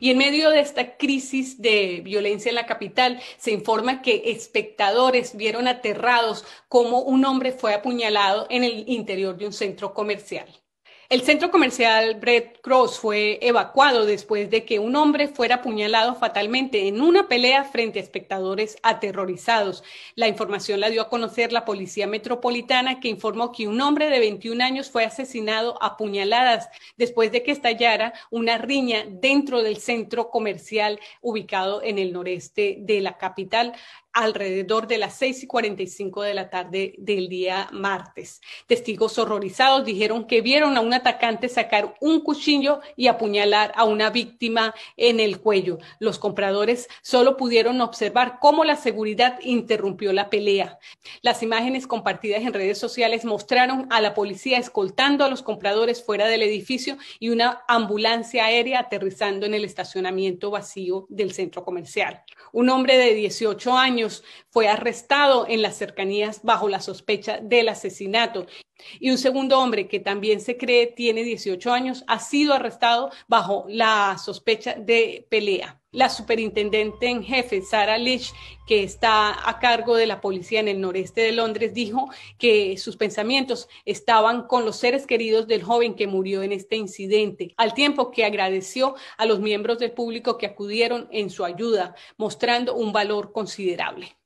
Y en medio de esta crisis de violencia en la capital, se informa que espectadores vieron aterrados cómo un hombre fue apuñalado en el interior de un centro comercial. El centro comercial Red Cross fue evacuado después de que un hombre fuera apuñalado fatalmente en una pelea frente a espectadores aterrorizados. La información la dio a conocer la Policía Metropolitana, que informó que un hombre de 21 años fue asesinado a puñaladas después de que estallara una riña dentro del centro comercial ubicado en el noreste de la capital alrededor de las 6 y 45 de la tarde del día martes. Testigos horrorizados dijeron que vieron a un atacante sacar un cuchillo y apuñalar a una víctima en el cuello. Los compradores solo pudieron observar cómo la seguridad interrumpió la pelea. Las imágenes compartidas en redes sociales mostraron a la policía escoltando a los compradores fuera del edificio y una ambulancia aérea aterrizando en el estacionamiento vacío del centro comercial. Un hombre de 18 años fue arrestado en las cercanías bajo la sospecha del asesinato. Y un segundo hombre que también se cree tiene 18 años ha sido arrestado bajo la sospecha de pelea la superintendente en jefe, Sarah Leach, que está a cargo de la policía en el noreste de Londres, dijo que sus pensamientos estaban con los seres queridos del joven que murió en este incidente, al tiempo que agradeció a los miembros del público que acudieron en su ayuda, mostrando un valor considerable.